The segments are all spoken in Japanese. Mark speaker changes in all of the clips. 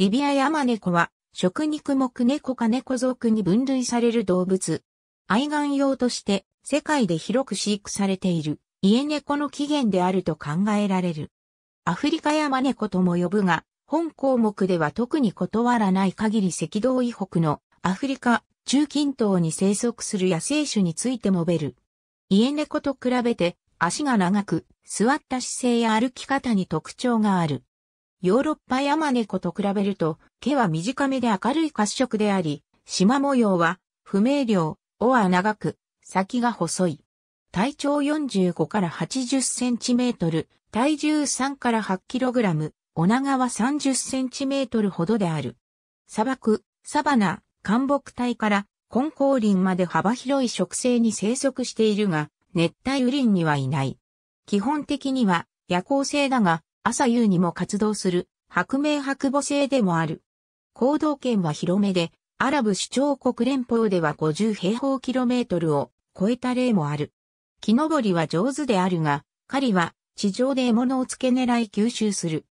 Speaker 1: リビアヤマネコは、食肉目猫か猫族に分類される動物。愛玩用として世界で広く飼育されている家猫の起源であると考えられる。アフリカヤマネコとも呼ぶが、本項目では特に断らない限り赤道以北のアフリカ、中近東に生息する野生種について述べる。家猫と比べて足が長く、座った姿勢や歩き方に特徴がある。ヨーロッパヤマネコと比べると、毛は短めで明るい褐色であり、縞模様は不明瞭、尾は長く、先が細い。体長45から80センチメートル、体重3から8キログラム、尾長は30センチメートルほどである。砂漠、サバナ、干木帯から根高林まで幅広い植生に生息しているが、熱帯雨林にはいない。基本的には夜行性だが、朝夕にも活動する白明白母星でもある。行動圏は広めで、アラブ首長国連邦では50平方キロメートルを超えた例もある。木登りは上手であるが、狩りは地上で獲物を付け狙い吸収する。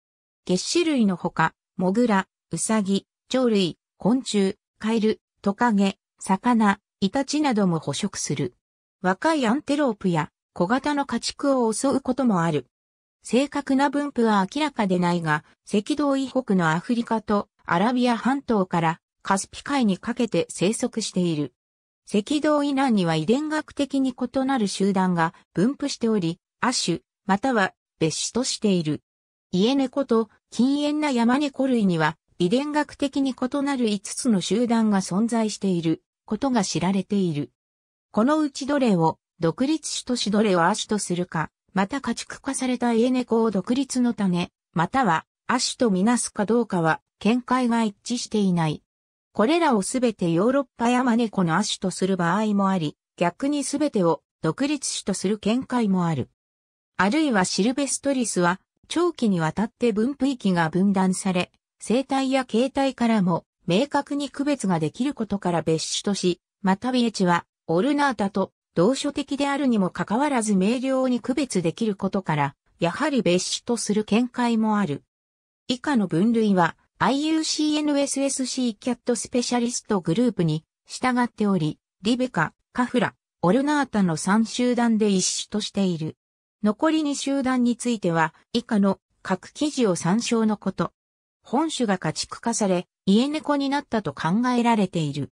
Speaker 1: 月種類のほか、モグラ、ウサギ、鳥類、昆虫、カエル、トカゲ、魚、イタチなども捕食する。若いアンテロープや小型の家畜を襲うこともある。正確な分布は明らかでないが、赤道以北のアフリカとアラビア半島からカスピ海にかけて生息している。赤道以南には遺伝学的に異なる集団が分布しており、亜種、または別種としている。家猫と禁煙な山猫類には遺伝学的に異なる5つの集団が存在していることが知られている。このうちどれを独立種としどれを亜種とするかまた家畜化された家猫を独立の種、または亜種とみなすかどうかは見解が一致していない。これらをすべてヨーロッパ山マネコの亜種とする場合もあり、逆にすべてを独立種とする見解もある。あるいはシルベストリスは長期にわたって分布域が分断され、生態や形態からも明確に区別ができることから別種とし、またビエチはオルナータと同書的であるにもかかわらず明瞭に区別できることから、やはり別種とする見解もある。以下の分類は IUCNSSC キャットスペシャリストグループに従っており、リベカ、カフラ、オルナータの3集団で一種としている。残り2集団については、以下の各記事を参照のこと。本種が家畜化され、家猫になったと考えられている。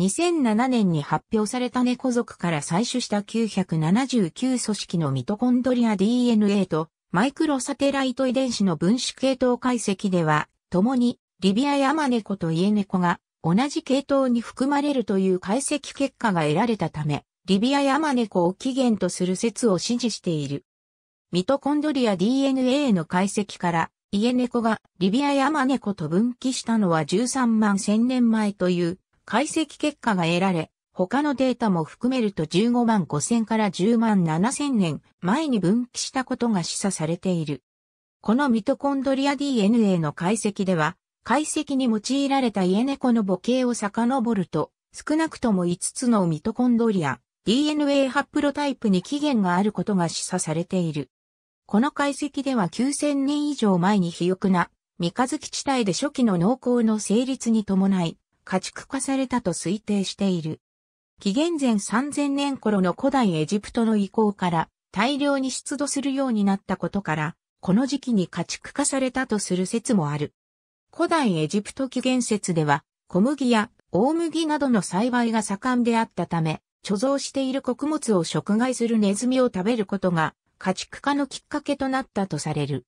Speaker 1: 2007年に発表された猫族から採取した979組織のミトコンドリア DNA とマイクロサテライト遺伝子の分子系統解析では、共にリビアヤマネコとイエネコが同じ系統に含まれるという解析結果が得られたため、リビアヤマネコを起源とする説を支持している。ミトコンドリア DNA の解析から、イエネコがリビアヤマネコと分岐したのは13万1000年前という解析結果が得られ、他のデータも含めると15万5000から10万7000年前に分岐したことが示唆されている。このミトコンドリア DNA の解析では、解析に用いられた家猫の母系を遡ると、少なくとも5つのミトコンドリア、DNA ハプロタイプに起源があることが示唆されている。この解析では9000年以上前に肥沃な三日月地帯で初期の農耕の成立に伴い、家畜化されたと推定している。紀元前3000年頃の古代エジプトの遺構から大量に出土するようになったことから、この時期に家畜化されたとする説もある。古代エジプト紀元説では、小麦や大麦などの栽培が盛んであったため、貯蔵している穀物を食害するネズミを食べることが家畜化のきっかけとなったとされる。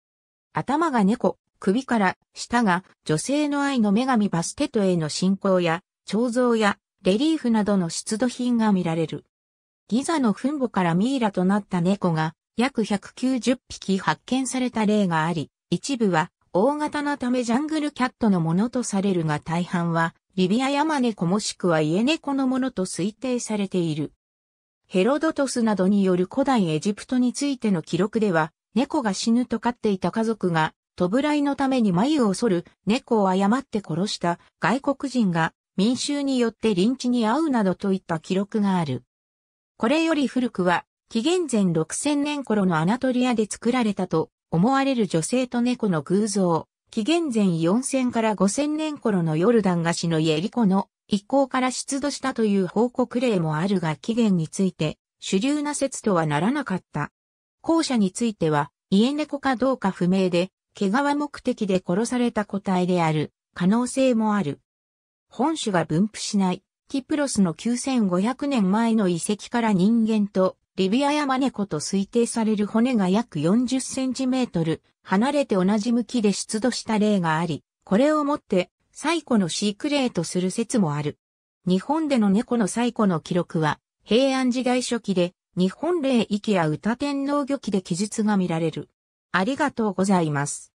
Speaker 1: 頭が猫、首から下が女性の愛の女神バステトへの信仰や彫像やレリーフなどの出土品が見られる。ギザの墳墓からミイラとなった猫が約190匹発見された例があり、一部は大型なためジャングルキャットのものとされるが大半はリビア山猫もしくは家猫のものと推定されている。ヘロドトスなどによる古代エジプトについての記録では、猫が死ぬと飼っていた家族が弔いのために眉を剃る猫を誤って殺した外国人が民衆によって臨地に遭うなどといった記録がある。これより古くは紀元前6000年頃のアナトリアで作られたと思われる女性と猫の偶像、紀元前4000から5000年頃のヨルダン菓子のイエリコの一行から出土したという報告例もあるが起源について主流な説とはならなかった。後者については、家猫かどうか不明で、毛皮目的で殺された個体である可能性もある。本種が分布しないキプロスの9500年前の遺跡から人間とリビアヤマネコと推定される骨が約40センチメートル離れて同じ向きで出土した例があり、これをもって最古の飼育例とする説もある。日本での猫の最古の記録は平安時代初期で日本霊域や歌天皇漁記で記述が見られる。ありがとうございます。